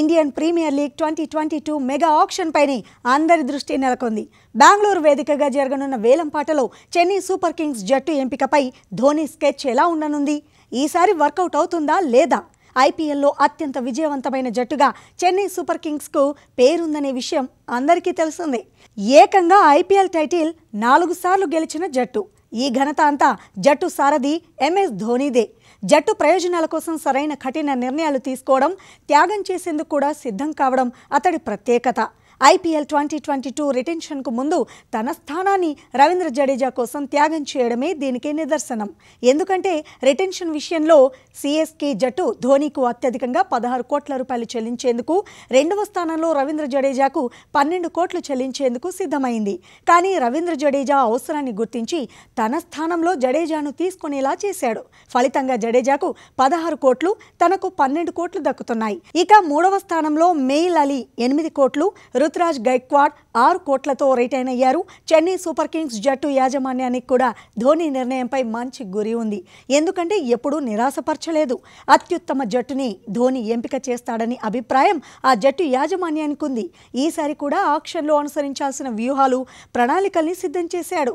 Indian premier league twenty twenty two mega ఆప్షన్పైనే అందరి దృష్టి నెలకొంది బెంగళూరు వేదికగా జరగనున్న వేలంపాటలో చెన్నై సూపర్ కింగ్స్ జట్టు ఎంపికపై ధోని స్కెచ్ ఎలా ఉండనుంది ఈసారి వర్కౌట్ అవుతుందా లేదా ఐపీఎల్లో అత్యంత విజయవంతమైన జట్టుగా చెన్నై సూపర్ కింగ్స్కు పేరుందనే విషయం అందరికీ తెలిసిందే ఏకంగా ఐపీఎల్ టైటిల్ నాలుగు సార్లు గెలిచిన జట్టు ఈ ఘనత అంతా జట్టు సారథి ఎంఎస్ ధోనీదే జట్టు ప్రయోజనాల కోసం సరైన కఠిన నిర్ణయాలు తీసుకోవడం త్యాగం చేసేందుకు కూడా సిద్ధం కావడం అతడి ప్రత్యేకత ఐపీఎల్ ట్వంటీ ట్వంటీ టూ రిటెన్షన్కు ముందు తన స్థానాన్ని రవీంద్ర జడేజా కోసం త్యాగం చేయడమే దీనికి నిదర్శనం ఎందుకంటే రిటెన్షన్ విషయంలో సిఎస్కే జట్టు ధోనీకు అత్యధికంగా పదహారు కోట్ల రూపాయలు చెల్లించేందుకు రెండవ స్థానంలో రవీంద్ర జడేజాకు పన్నెండు కోట్లు చెల్లించేందుకు సిద్ధమైంది కానీ రవీంద్ర జడేజా అవసరాన్ని గుర్తించి తన స్థానంలో జడేజాను తీసుకునేలా చేశాడు ఫలితంగా జడేజాకు పదహారు కోట్లు తనకు పన్నెండు కోట్లు దక్కుతున్నాయి ఇక మూడవ స్థానంలో మెయిల్ అలీ ఎనిమిది కోట్లు రుతురాజ్ గైక్వాడ్ ఆరు కోట్లతో రిటైన్ అయ్యారు చెన్నై సూపర్ కింగ్స్ జట్టు యాజమాన్యానికి కూడా ధోని నిర్ణయంపై మంచి గురి ఉంది ఎందుకంటే ఎప్పుడూ నిరాశపరచలేదు అత్యుత్తమ జట్టుని ధోని ఎంపిక చేస్తాడని అభిప్రాయం ఆ జట్టు యాజమాన్యానికి ఉంది ఈసారి కూడా ఆక్షన్లో అనుసరించాల్సిన వ్యూహాలు ప్రణాళికల్ని సిద్ధం చేశాడు